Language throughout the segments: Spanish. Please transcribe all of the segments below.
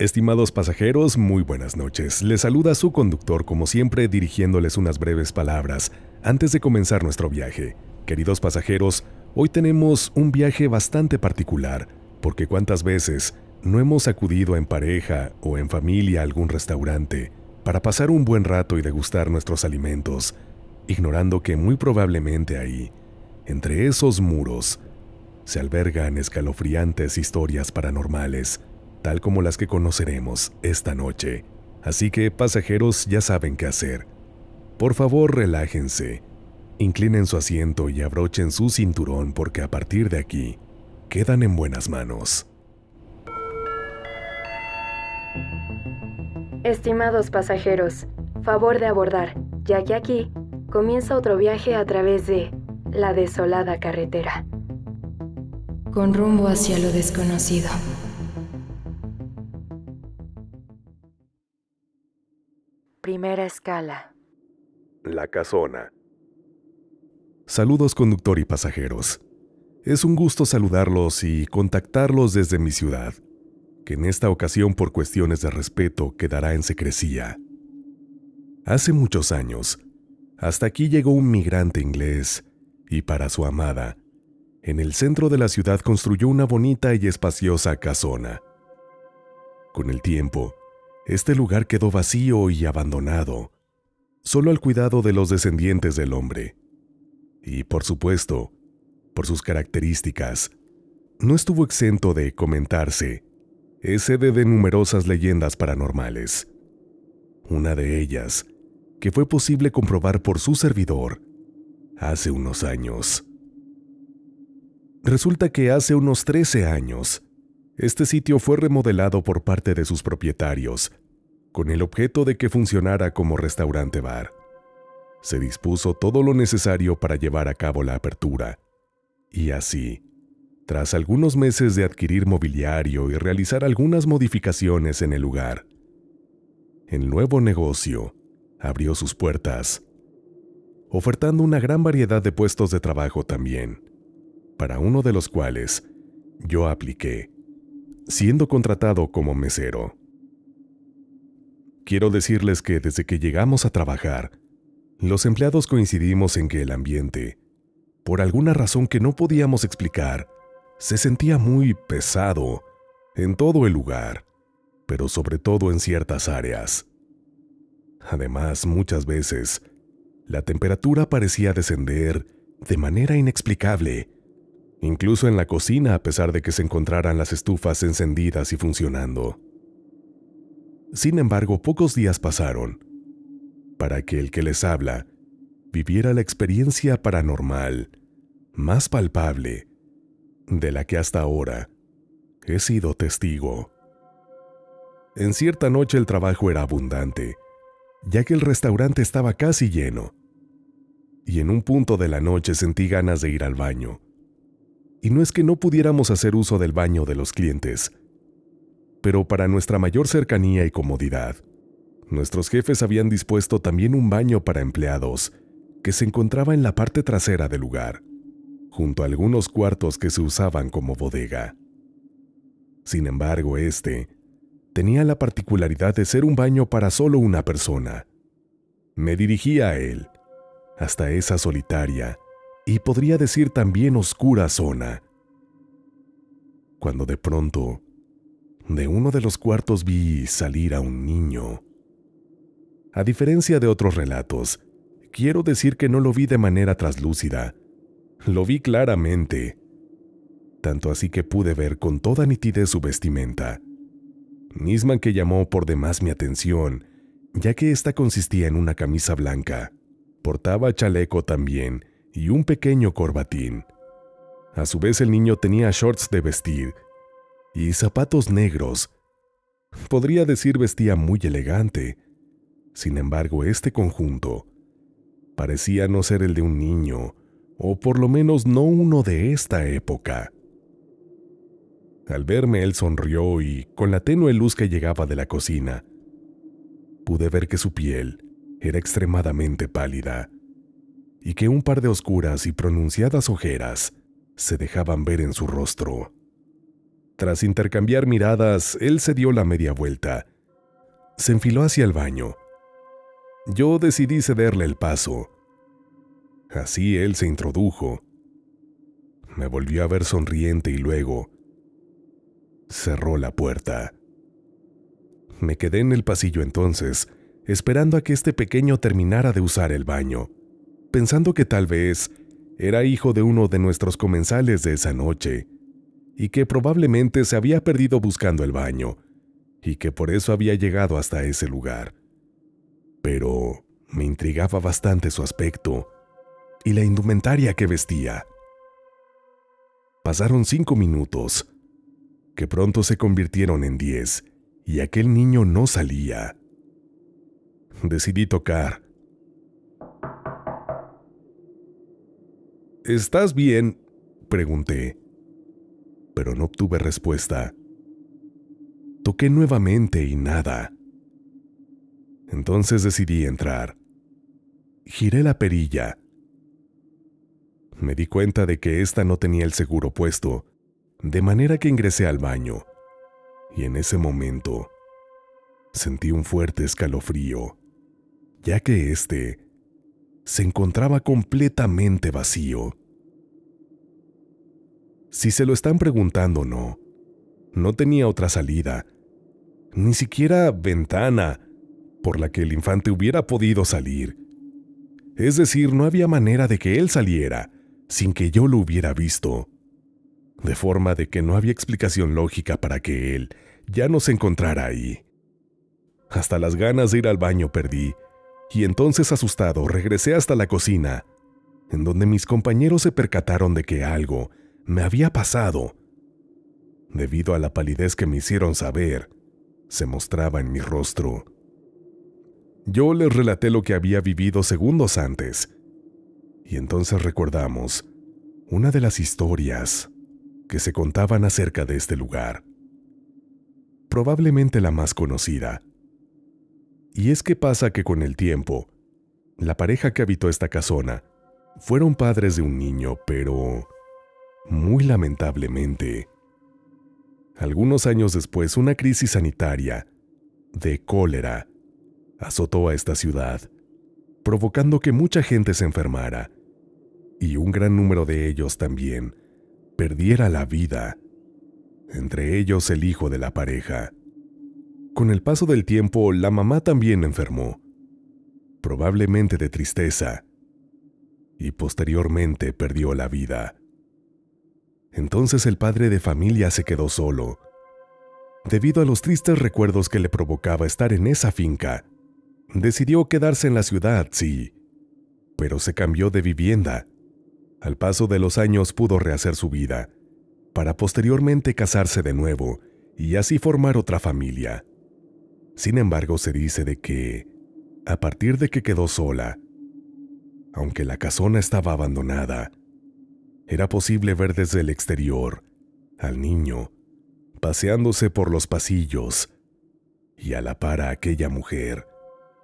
Estimados pasajeros, muy buenas noches. Les saluda su conductor como siempre dirigiéndoles unas breves palabras antes de comenzar nuestro viaje. Queridos pasajeros, hoy tenemos un viaje bastante particular, porque cuántas veces no hemos acudido en pareja o en familia a algún restaurante para pasar un buen rato y degustar nuestros alimentos, ignorando que muy probablemente ahí, entre esos muros, se albergan escalofriantes historias paranormales tal como las que conoceremos esta noche. Así que pasajeros ya saben qué hacer. Por favor, relájense, inclinen su asiento y abrochen su cinturón porque a partir de aquí quedan en buenas manos. Estimados pasajeros, favor de abordar, ya que aquí comienza otro viaje a través de la desolada carretera. Con rumbo hacia lo desconocido. escala. La Casona. Saludos conductor y pasajeros. Es un gusto saludarlos y contactarlos desde mi ciudad, que en esta ocasión por cuestiones de respeto quedará en secrecía. Hace muchos años, hasta aquí llegó un migrante inglés, y para su amada, en el centro de la ciudad construyó una bonita y espaciosa casona. Con el tiempo, este lugar quedó vacío y abandonado, solo al cuidado de los descendientes del hombre. Y por supuesto, por sus características, no estuvo exento de comentarse. Es sede de numerosas leyendas paranormales. Una de ellas, que fue posible comprobar por su servidor hace unos años. Resulta que hace unos 13 años, este sitio fue remodelado por parte de sus propietarios, con el objeto de que funcionara como restaurante bar. Se dispuso todo lo necesario para llevar a cabo la apertura, y así, tras algunos meses de adquirir mobiliario y realizar algunas modificaciones en el lugar, el nuevo negocio abrió sus puertas, ofertando una gran variedad de puestos de trabajo también, para uno de los cuales yo apliqué siendo contratado como mesero. Quiero decirles que desde que llegamos a trabajar, los empleados coincidimos en que el ambiente, por alguna razón que no podíamos explicar, se sentía muy pesado en todo el lugar, pero sobre todo en ciertas áreas. Además, muchas veces, la temperatura parecía descender de manera inexplicable incluso en la cocina a pesar de que se encontraran las estufas encendidas y funcionando. Sin embargo, pocos días pasaron para que el que les habla viviera la experiencia paranormal más palpable de la que hasta ahora he sido testigo. En cierta noche el trabajo era abundante, ya que el restaurante estaba casi lleno, y en un punto de la noche sentí ganas de ir al baño y no es que no pudiéramos hacer uso del baño de los clientes, pero para nuestra mayor cercanía y comodidad, nuestros jefes habían dispuesto también un baño para empleados que se encontraba en la parte trasera del lugar, junto a algunos cuartos que se usaban como bodega. Sin embargo, este tenía la particularidad de ser un baño para solo una persona. Me dirigía a él, hasta esa solitaria y podría decir también oscura zona, cuando de pronto de uno de los cuartos vi salir a un niño. A diferencia de otros relatos, quiero decir que no lo vi de manera traslúcida, lo vi claramente, tanto así que pude ver con toda nitidez su vestimenta, misma que llamó por demás mi atención, ya que ésta consistía en una camisa blanca, portaba chaleco también, y un pequeño corbatín. A su vez el niño tenía shorts de vestir y zapatos negros. Podría decir vestía muy elegante. Sin embargo, este conjunto parecía no ser el de un niño, o por lo menos no uno de esta época. Al verme, él sonrió y, con la tenue luz que llegaba de la cocina, pude ver que su piel era extremadamente pálida y que un par de oscuras y pronunciadas ojeras se dejaban ver en su rostro. Tras intercambiar miradas, él se dio la media vuelta. Se enfiló hacia el baño. Yo decidí cederle el paso. Así él se introdujo. Me volvió a ver sonriente y luego cerró la puerta. Me quedé en el pasillo entonces, esperando a que este pequeño terminara de usar el baño pensando que tal vez era hijo de uno de nuestros comensales de esa noche, y que probablemente se había perdido buscando el baño, y que por eso había llegado hasta ese lugar. Pero me intrigaba bastante su aspecto y la indumentaria que vestía. Pasaron cinco minutos, que pronto se convirtieron en diez, y aquel niño no salía. Decidí tocar, ¿Estás bien? pregunté, pero no obtuve respuesta. Toqué nuevamente y nada. Entonces decidí entrar. Giré la perilla. Me di cuenta de que ésta no tenía el seguro puesto, de manera que ingresé al baño. Y en ese momento sentí un fuerte escalofrío, ya que este se encontraba completamente vacío. Si se lo están preguntando no, no tenía otra salida, ni siquiera ventana por la que el infante hubiera podido salir. Es decir, no había manera de que él saliera sin que yo lo hubiera visto, de forma de que no había explicación lógica para que él ya no se encontrara ahí. Hasta las ganas de ir al baño perdí, y entonces asustado regresé hasta la cocina, en donde mis compañeros se percataron de que algo me había pasado. Debido a la palidez que me hicieron saber, se mostraba en mi rostro. Yo les relaté lo que había vivido segundos antes, y entonces recordamos una de las historias que se contaban acerca de este lugar, probablemente la más conocida y es que pasa que con el tiempo, la pareja que habitó esta casona fueron padres de un niño, pero muy lamentablemente, algunos años después una crisis sanitaria de cólera azotó a esta ciudad, provocando que mucha gente se enfermara y un gran número de ellos también perdiera la vida, entre ellos el hijo de la pareja. Con el paso del tiempo, la mamá también enfermó, probablemente de tristeza, y posteriormente perdió la vida. Entonces el padre de familia se quedó solo, debido a los tristes recuerdos que le provocaba estar en esa finca. Decidió quedarse en la ciudad, sí, pero se cambió de vivienda. Al paso de los años pudo rehacer su vida, para posteriormente casarse de nuevo y así formar otra familia. Sin embargo, se dice de que, a partir de que quedó sola, aunque la casona estaba abandonada, era posible ver desde el exterior al niño paseándose por los pasillos y a la par a aquella mujer,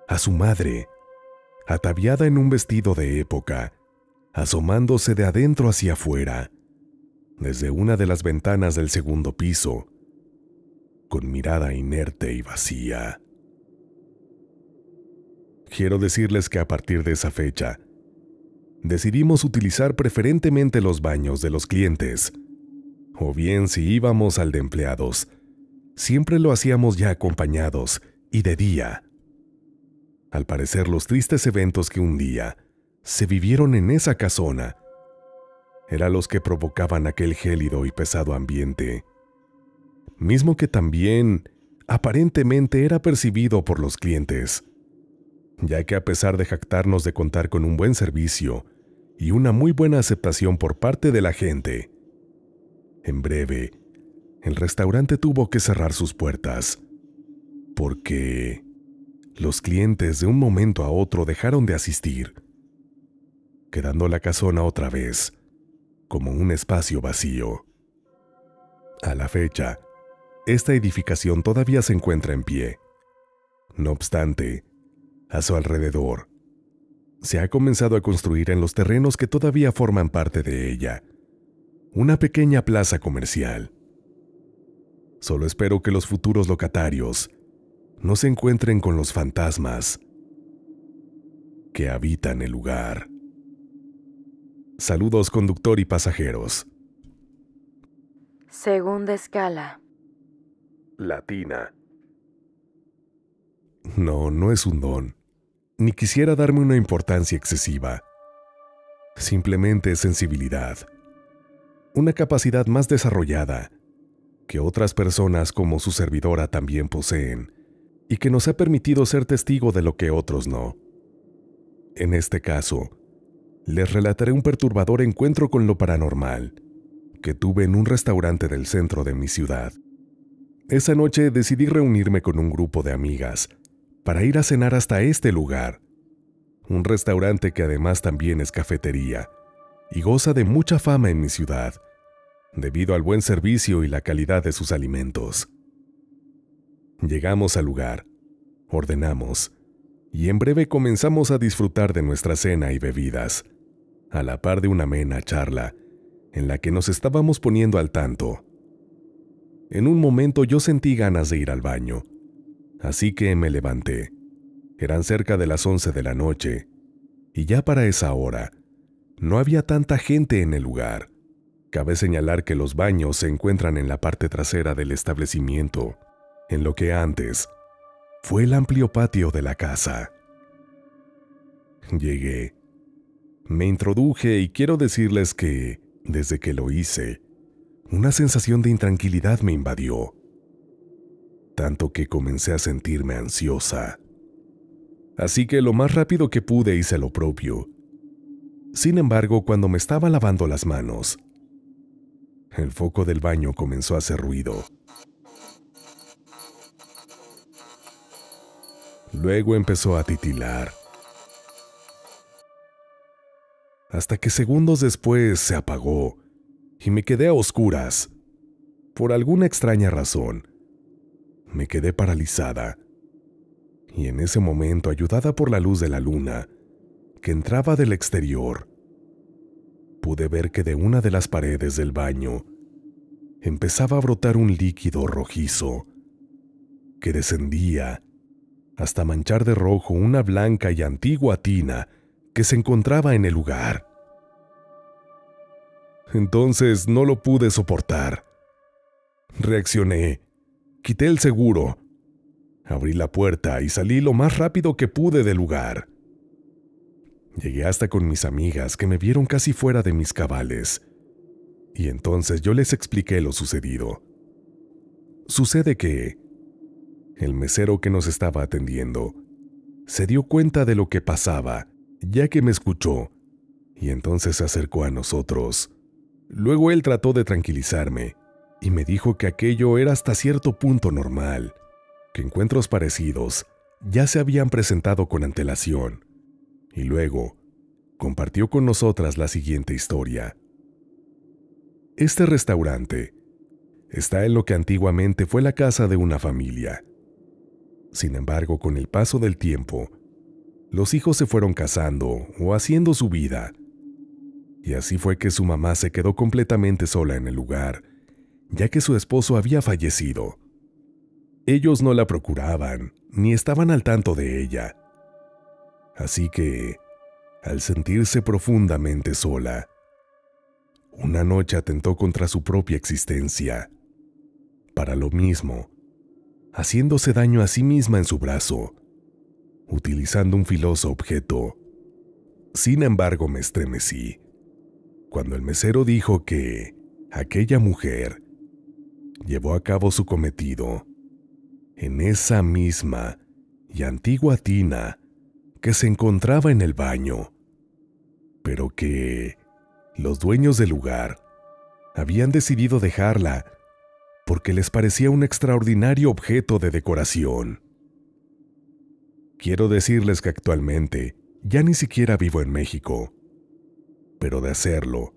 a su madre, ataviada en un vestido de época, asomándose de adentro hacia afuera, desde una de las ventanas del segundo piso, con mirada inerte y vacía. Quiero decirles que a partir de esa fecha, decidimos utilizar preferentemente los baños de los clientes, o bien si íbamos al de empleados, siempre lo hacíamos ya acompañados y de día. Al parecer los tristes eventos que un día se vivieron en esa casona eran los que provocaban aquel gélido y pesado ambiente mismo que también aparentemente era percibido por los clientes, ya que a pesar de jactarnos de contar con un buen servicio y una muy buena aceptación por parte de la gente, en breve, el restaurante tuvo que cerrar sus puertas, porque los clientes de un momento a otro dejaron de asistir, quedando la casona otra vez como un espacio vacío. A la fecha, esta edificación todavía se encuentra en pie. No obstante, a su alrededor, se ha comenzado a construir en los terrenos que todavía forman parte de ella, una pequeña plaza comercial. Solo espero que los futuros locatarios no se encuentren con los fantasmas que habitan el lugar. Saludos conductor y pasajeros. Segunda escala latina. No, no es un don, ni quisiera darme una importancia excesiva. Simplemente es sensibilidad, una capacidad más desarrollada que otras personas como su servidora también poseen y que nos ha permitido ser testigo de lo que otros no. En este caso, les relataré un perturbador encuentro con lo paranormal que tuve en un restaurante del centro de mi ciudad. Esa noche decidí reunirme con un grupo de amigas para ir a cenar hasta este lugar, un restaurante que además también es cafetería y goza de mucha fama en mi ciudad, debido al buen servicio y la calidad de sus alimentos. Llegamos al lugar, ordenamos, y en breve comenzamos a disfrutar de nuestra cena y bebidas, a la par de una amena charla, en la que nos estábamos poniendo al tanto en un momento yo sentí ganas de ir al baño, así que me levanté. Eran cerca de las 11 de la noche, y ya para esa hora, no había tanta gente en el lugar. Cabe señalar que los baños se encuentran en la parte trasera del establecimiento, en lo que antes fue el amplio patio de la casa. Llegué. Me introduje y quiero decirles que, desde que lo hice, una sensación de intranquilidad me invadió, tanto que comencé a sentirme ansiosa. Así que lo más rápido que pude hice lo propio. Sin embargo, cuando me estaba lavando las manos, el foco del baño comenzó a hacer ruido. Luego empezó a titilar. Hasta que segundos después se apagó y me quedé a oscuras. Por alguna extraña razón, me quedé paralizada. Y en ese momento, ayudada por la luz de la luna, que entraba del exterior, pude ver que de una de las paredes del baño empezaba a brotar un líquido rojizo que descendía hasta manchar de rojo una blanca y antigua tina que se encontraba en el lugar. Entonces no lo pude soportar. Reaccioné. Quité el seguro. Abrí la puerta y salí lo más rápido que pude del lugar. Llegué hasta con mis amigas que me vieron casi fuera de mis cabales. Y entonces yo les expliqué lo sucedido. Sucede que el mesero que nos estaba atendiendo se dio cuenta de lo que pasaba, ya que me escuchó, y entonces se acercó a nosotros Luego él trató de tranquilizarme y me dijo que aquello era hasta cierto punto normal, que encuentros parecidos ya se habían presentado con antelación. Y luego compartió con nosotras la siguiente historia. Este restaurante está en lo que antiguamente fue la casa de una familia. Sin embargo, con el paso del tiempo, los hijos se fueron casando o haciendo su vida y así fue que su mamá se quedó completamente sola en el lugar, ya que su esposo había fallecido. Ellos no la procuraban, ni estaban al tanto de ella. Así que, al sentirse profundamente sola, una noche atentó contra su propia existencia, para lo mismo, haciéndose daño a sí misma en su brazo, utilizando un filoso objeto. Sin embargo, me estremecí cuando el mesero dijo que aquella mujer llevó a cabo su cometido en esa misma y antigua tina que se encontraba en el baño, pero que los dueños del lugar habían decidido dejarla porque les parecía un extraordinario objeto de decoración. Quiero decirles que actualmente ya ni siquiera vivo en México pero de hacerlo,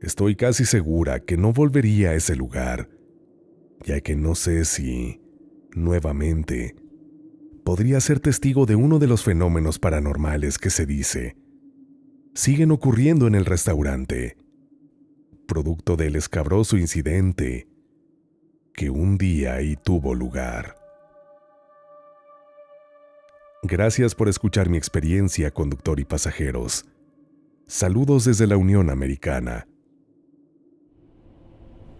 estoy casi segura que no volvería a ese lugar, ya que no sé si, nuevamente, podría ser testigo de uno de los fenómenos paranormales que se dice siguen ocurriendo en el restaurante, producto del escabroso incidente que un día ahí tuvo lugar. Gracias por escuchar mi experiencia, conductor y pasajeros. Saludos desde la Unión Americana.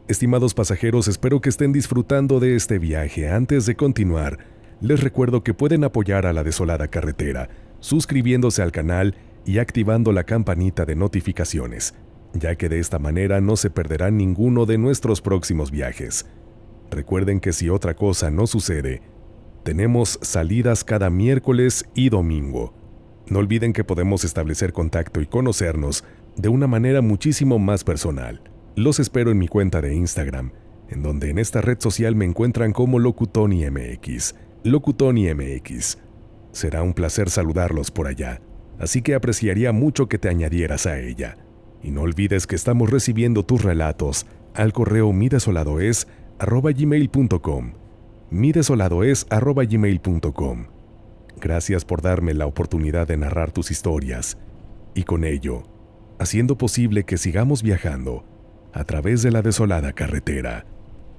Estimados pasajeros, espero que estén disfrutando de este viaje. Antes de continuar, les recuerdo que pueden apoyar a la desolada carretera, suscribiéndose al canal y activando la campanita de notificaciones, ya que de esta manera no se perderá ninguno de nuestros próximos viajes. Recuerden que si otra cosa no sucede, tenemos salidas cada miércoles y domingo. No olviden que podemos establecer contacto y conocernos de una manera muchísimo más personal. Los espero en mi cuenta de Instagram, en donde en esta red social me encuentran como LocutoniMX. LocutoniMX. Será un placer saludarlos por allá, así que apreciaría mucho que te añadieras a ella. Y no olvides que estamos recibiendo tus relatos al correo midasoladoes.com. com. Gracias por darme la oportunidad de narrar tus historias y con ello, haciendo posible que sigamos viajando a través de la desolada carretera.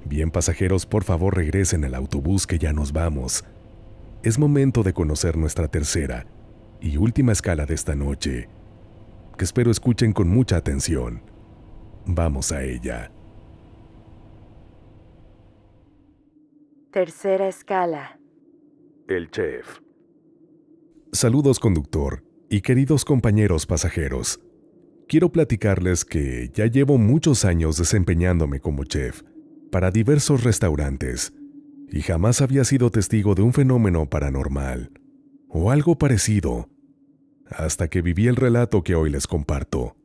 Bien pasajeros, por favor regresen al autobús que ya nos vamos. Es momento de conocer nuestra tercera y última escala de esta noche, que espero escuchen con mucha atención. Vamos a ella. Tercera escala. El chef. Saludos conductor y queridos compañeros pasajeros. Quiero platicarles que ya llevo muchos años desempeñándome como chef para diversos restaurantes y jamás había sido testigo de un fenómeno paranormal o algo parecido hasta que viví el relato que hoy les comparto.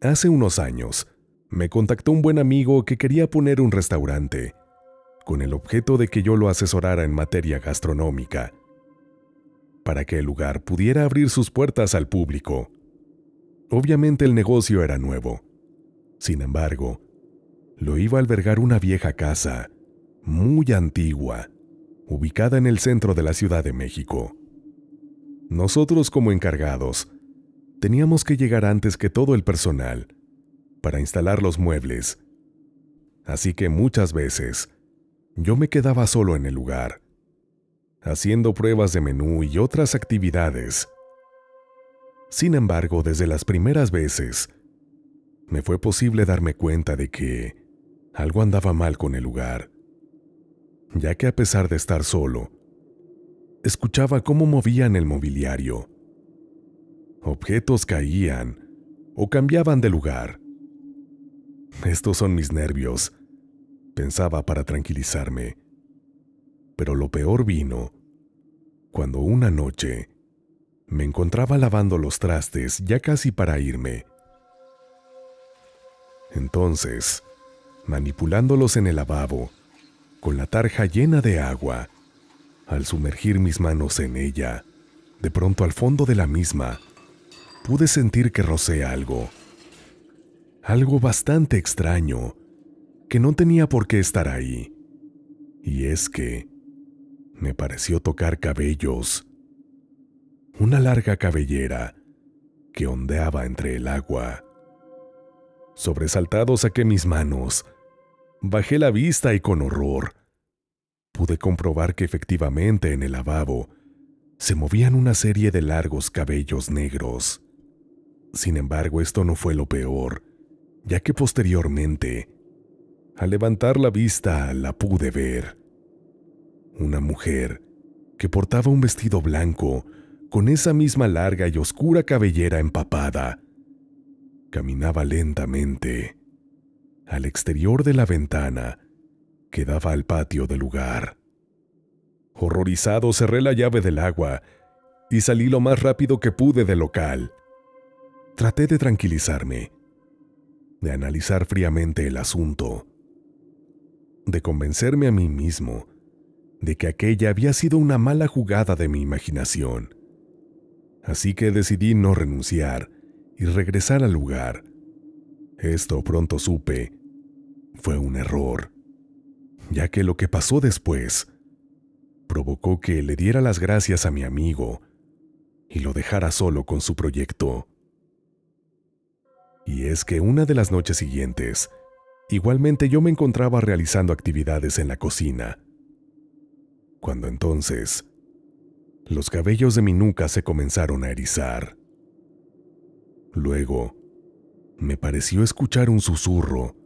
Hace unos años, me contactó un buen amigo que quería poner un restaurante, con el objeto de que yo lo asesorara en materia gastronómica para que el lugar pudiera abrir sus puertas al público. Obviamente el negocio era nuevo. Sin embargo, lo iba a albergar una vieja casa, muy antigua, ubicada en el centro de la Ciudad de México. Nosotros como encargados, teníamos que llegar antes que todo el personal para instalar los muebles. Así que muchas veces yo me quedaba solo en el lugar, haciendo pruebas de menú y otras actividades. Sin embargo, desde las primeras veces, me fue posible darme cuenta de que algo andaba mal con el lugar, ya que a pesar de estar solo, escuchaba cómo movían el mobiliario. Objetos caían o cambiaban de lugar. Estos son mis nervios, pensaba para tranquilizarme. Pero lo peor vino cuando una noche me encontraba lavando los trastes ya casi para irme. Entonces, manipulándolos en el lavabo, con la tarja llena de agua, al sumergir mis manos en ella, de pronto al fondo de la misma, pude sentir que rocé algo. Algo bastante extraño, que no tenía por qué estar ahí. Y es que, me pareció tocar cabellos. Una larga cabellera que ondeaba entre el agua. Sobresaltado saqué mis manos, bajé la vista y con horror pude comprobar que efectivamente en el lavabo se movían una serie de largos cabellos negros. Sin embargo, esto no fue lo peor, ya que posteriormente, al levantar la vista, la pude ver una mujer que portaba un vestido blanco con esa misma larga y oscura cabellera empapada. Caminaba lentamente al exterior de la ventana que daba al patio del lugar. Horrorizado cerré la llave del agua y salí lo más rápido que pude del local. Traté de tranquilizarme, de analizar fríamente el asunto, de convencerme a mí mismo de que aquella había sido una mala jugada de mi imaginación. Así que decidí no renunciar y regresar al lugar. Esto pronto supe fue un error, ya que lo que pasó después provocó que le diera las gracias a mi amigo y lo dejara solo con su proyecto. Y es que una de las noches siguientes, igualmente yo me encontraba realizando actividades en la cocina, cuando entonces los cabellos de mi nuca se comenzaron a erizar. Luego, me pareció escuchar un susurro,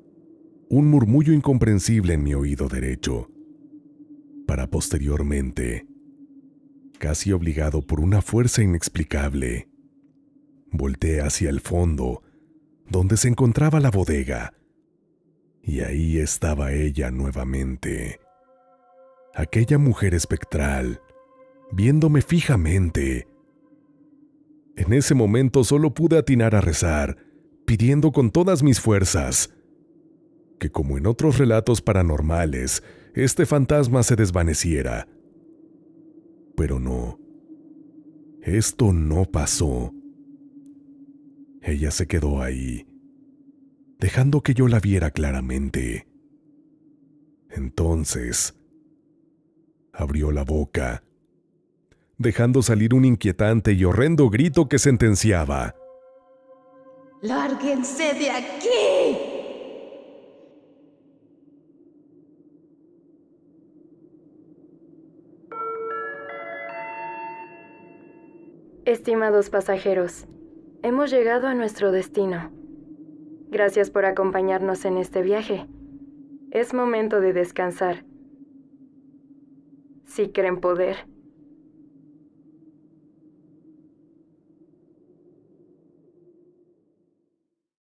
un murmullo incomprensible en mi oído derecho, para posteriormente, casi obligado por una fuerza inexplicable, volteé hacia el fondo, donde se encontraba la bodega, y ahí estaba ella nuevamente aquella mujer espectral, viéndome fijamente. En ese momento solo pude atinar a rezar, pidiendo con todas mis fuerzas, que como en otros relatos paranormales, este fantasma se desvaneciera. Pero no, esto no pasó. Ella se quedó ahí, dejando que yo la viera claramente. Entonces, abrió la boca, dejando salir un inquietante y horrendo grito que sentenciaba. ¡Lárguense de aquí! Estimados pasajeros, hemos llegado a nuestro destino. Gracias por acompañarnos en este viaje. Es momento de descansar si creen poder.